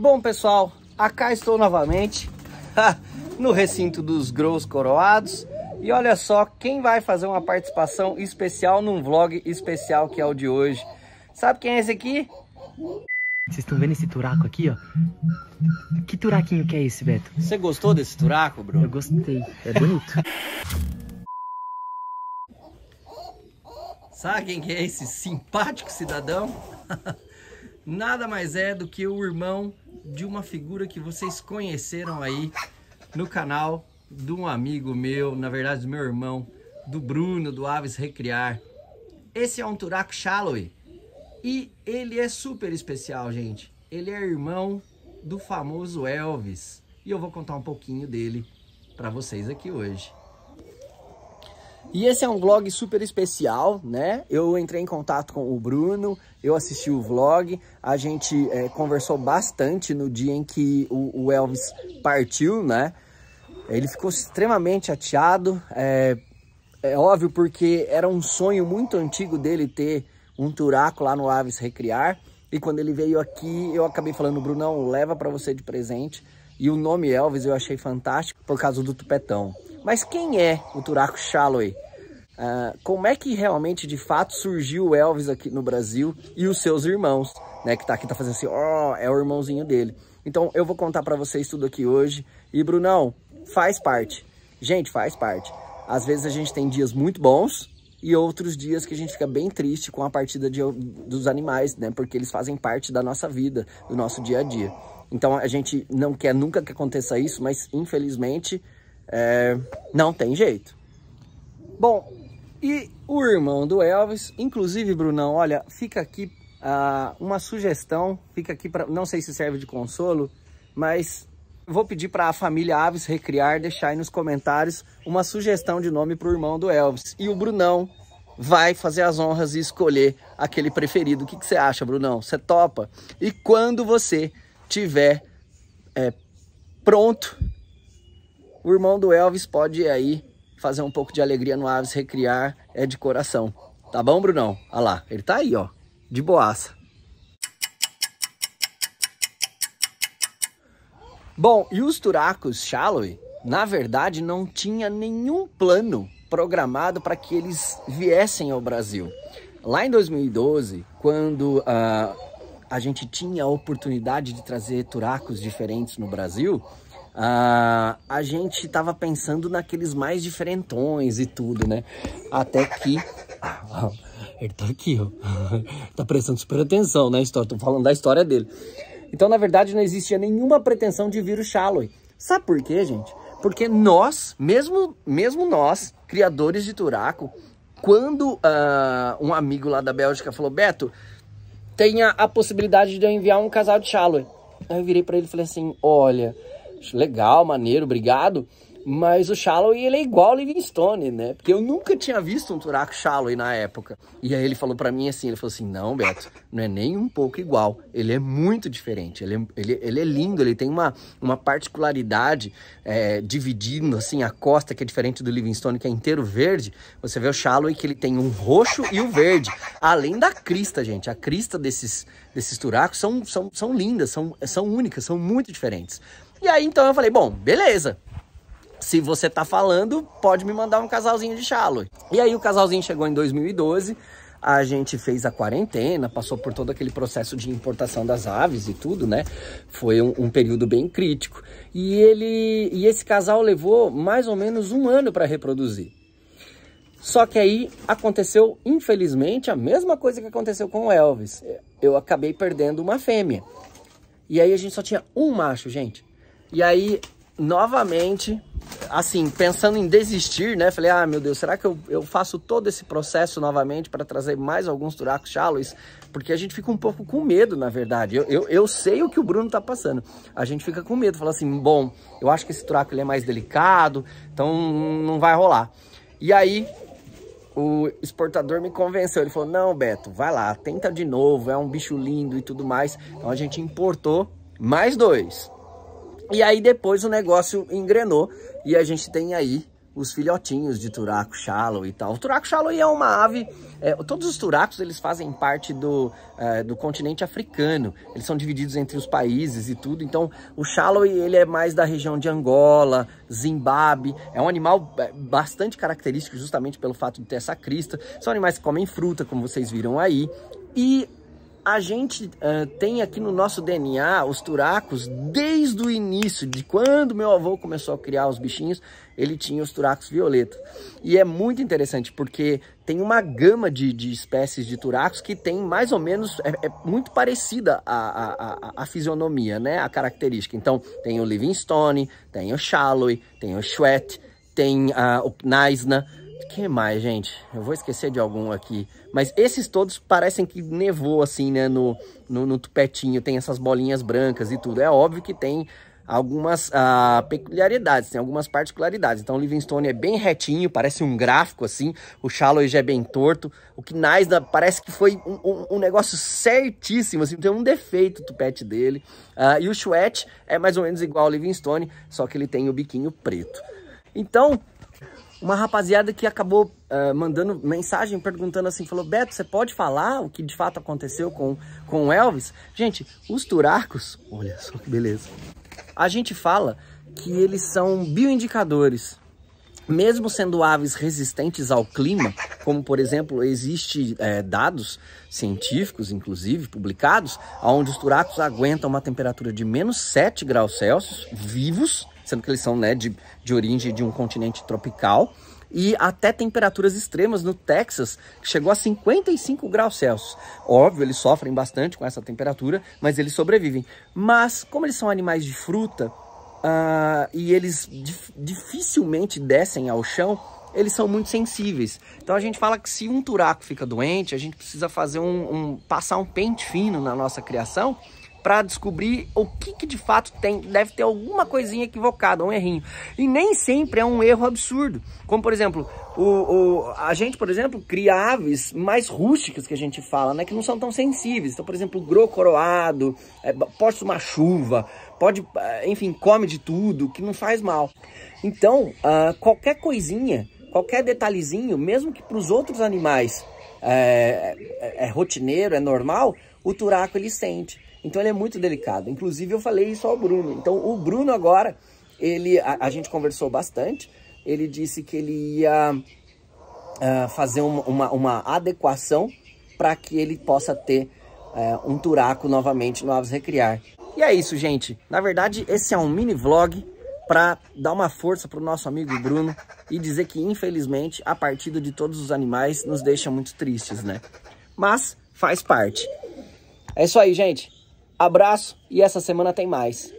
Bom, pessoal, acá estou novamente no recinto dos Gros Coroados. E olha só quem vai fazer uma participação especial num vlog especial que é o de hoje. Sabe quem é esse aqui? Vocês estão vendo esse turaco aqui, ó? Que turaquinho que é esse, Beto? Você gostou desse turaco, Bruno? Eu gostei. É bonito. Sabe quem é esse simpático cidadão? Nada mais é do que o irmão de uma figura que vocês conheceram aí no canal de um amigo meu, na verdade do meu irmão, do Bruno, do Aves Recriar. Esse é um Turaco Shalloway e ele é super especial, gente. Ele é irmão do famoso Elvis e eu vou contar um pouquinho dele para vocês aqui hoje. E esse é um vlog super especial, né? Eu entrei em contato com o Bruno, eu assisti o vlog, a gente é, conversou bastante no dia em que o, o, Elvis partiu, né? Ele ficou extremamente chateado, é, é óbvio porque era um sonho muito antigo dele ter um turaco lá no Aves Recriar. E quando ele veio aqui, eu acabei falando, Brunão, leva para você de presente. E o nome Elvis eu achei fantástico por causa do tupetão. Mas quem é o Turaco Shalloway? Uh, ah, como é que realmente, de fato, surgiu o Elvis aqui no Brasil e os seus irmãos, né? Que tá aqui, tá fazendo assim, ó, oh, é o irmãozinho dele. Então, eu vou contar para vocês tudo aqui hoje. E, Brunão, faz parte. Gente, faz parte. Às vezes a gente tem dias muito bons e outros dias que a gente fica bem triste com a partida de, dos animais, né? Porque eles fazem parte da nossa vida, do nosso dia a dia. Então, a gente não quer nunca que aconteça isso, mas, infelizmente, é, não tem jeito. Bom, e o irmão do Elvis, inclusive, Brunão, olha, fica aqui ah, uma sugestão, fica aqui para, não sei se serve de consolo, mas vou pedir para a família Aves Recriar deixar aí nos comentários uma sugestão de nome para o irmão do Elvis. E o Brunão vai fazer as honras e escolher aquele preferido. O que, que você acha, Brunão? Você topa? E quando você tiver é, pronto o irmão do Elvis pode aí fazer um pouco de alegria no Aves Recriar, é de coração. Tá bom, Brunão? Olha lá, ele tá aí, ó, de boaça. Bom, e os turacos Shalloway, na verdade, não tinha nenhum plano programado para que eles viessem ao Brasil. Lá em 2012, quando uh, a gente tinha a oportunidade de trazer turacos diferentes no Brasil, Uh, a gente tava pensando naqueles mais diferentões e tudo, né? Até que... ele tá aqui, ó. tá prestando super atenção na né, história. Tô falando da história dele. Então, na verdade, não existia nenhuma pretensão de vir o Shallow. Sabe por quê, gente? Porque nós, mesmo, mesmo nós, criadores de Turaco, quando uh, um amigo lá da Bélgica falou, Beto, tenha a possibilidade de eu enviar um casal de Shallow. Aí eu virei para ele e falei assim, olha, legal, maneiro, obrigado. Mas o Shallow ele é igual ao Livingstone, né? Porque eu nunca tinha visto um Turaco Shallow na época. E aí ele falou para mim assim, ele falou assim, não, Beto, não é nem um pouco igual. Ele é muito diferente, ele é, ele, ele é lindo, ele tem uma, uma particularidade é, dividindo assim a costa, que é diferente do Livingstone, que é inteiro verde. Você vê o Shallow que ele tem um roxo e o um verde. Além da crista, gente. A crista desses, desses turacos são, são, são lindas, são, são únicas, são muito diferentes. E aí então eu falei, bom, beleza. Se você tá falando, pode me mandar um casalzinho de chalo. E aí o casalzinho chegou em 2012, a gente fez a quarentena, passou por todo aquele processo de importação das aves e tudo, né? Foi um, um período bem crítico. E ele e esse casal levou mais ou menos um ano para reproduzir. Só que aí aconteceu, infelizmente, a mesma coisa que aconteceu com o Elvis. Eu acabei perdendo uma fêmea. E aí a gente só tinha um macho, gente. E aí, novamente, assim, pensando em desistir, né? Falei, ah, meu Deus, será que eu, eu faço todo esse processo novamente para trazer mais alguns buracos shallows? Porque a gente fica um pouco com medo, na verdade. Eu, eu, eu sei o que o Bruno tá passando. A gente fica com medo, fala assim, bom, eu acho que esse turaco ele é mais delicado, então não vai rolar. E aí, o exportador me convenceu. Ele falou, não, Beto, vai lá, tenta de novo, é um bicho lindo e tudo mais. Então a gente importou mais dois. E aí depois o negócio engrenou e a gente tem aí os filhotinhos de turaco shallow e tal. O turaco shallow é uma ave, é, todos os turacos eles fazem parte do, é, do continente africano, eles são divididos entre os países e tudo, então o shallow ele é mais da região de Angola, Zimbábue, é um animal é, bastante característico justamente pelo fato de ter essa crista, são animais que comem fruta, como vocês viram aí, e a gente uh, tem aqui no nosso DNA os turacos desde o início, de quando meu avô começou a criar os bichinhos, ele tinha os turacos violetos. E é muito interessante porque tem uma gama de, de espécies de turacos que tem mais ou menos, é, é muito parecida a, a, a, a, fisionomia, né? a característica. Então tem o Livingstone, tem o Shalloway, tem o Schwett, tem uh, o Naisna, que mais, gente? Eu vou esquecer de algum aqui. Mas esses todos parecem que nevou, assim, né? No, no, no tupetinho, tem essas bolinhas brancas e tudo. É óbvio que tem algumas ah, peculiaridades, tem algumas particularidades. Então, o Livingstone é bem retinho, parece um gráfico, assim. O Shallow já é bem torto. O Knais parece que foi um, um, um, negócio certíssimo, assim. Tem um defeito o tupete dele. Ah, e o Chouette é mais ou menos igual ao Livingstone, só que ele tem o biquinho preto. Então, uma rapaziada que acabou uh, mandando mensagem perguntando assim, falou, Beto, você pode falar o que de fato aconteceu com, com o Elvis? Gente, os turacos, olha só que beleza, a gente fala que eles são bioindicadores. Mesmo sendo aves resistentes ao clima, como por exemplo, existe é, dados científicos, inclusive, publicados, onde os turacos aguentam uma temperatura de menos 7 graus Celsius, vivos, sendo que eles são né, de, de origem de um continente tropical, e até temperaturas extremas no Texas, que chegou a 55 graus Celsius. Óbvio, eles sofrem bastante com essa temperatura, mas eles sobrevivem. Mas, como eles são animais de fruta uh, e eles dif dificilmente descem ao chão, eles são muito sensíveis. Então a gente fala que se um turaco fica doente, a gente precisa fazer um, um passar um pente fino na nossa criação para descobrir o que, que, de fato tem. Deve ter alguma coisinha equivocada, um errinho. E nem sempre é um erro absurdo. Como, por exemplo, o, o, a gente, por exemplo, cria aves mais rústicas que a gente fala, né? Que não são tão sensíveis. Então, por exemplo, grô coroado, é, pode tomar chuva, pode, é, enfim, come de tudo, que não faz mal. Então, uh, qualquer coisinha, qualquer detalhezinho, mesmo que para os outros animais é, é, é rotineiro, é normal, o turaco ele sente. Então ele é muito delicado. Inclusive eu falei isso ao Bruno. Então o Bruno agora, ele a, a gente conversou bastante. Ele disse que ele ia uh, fazer uma, uma, uma adequação para que ele possa ter uh, um turaco novamente no Aves Recriar. E é isso, gente. Na verdade, esse é um mini vlog para dar uma força para o nosso amigo Bruno e dizer que, infelizmente, a partida de todos os animais nos deixa muito tristes, né? Mas faz parte. É isso aí, gente. Abraço e essa semana tem mais.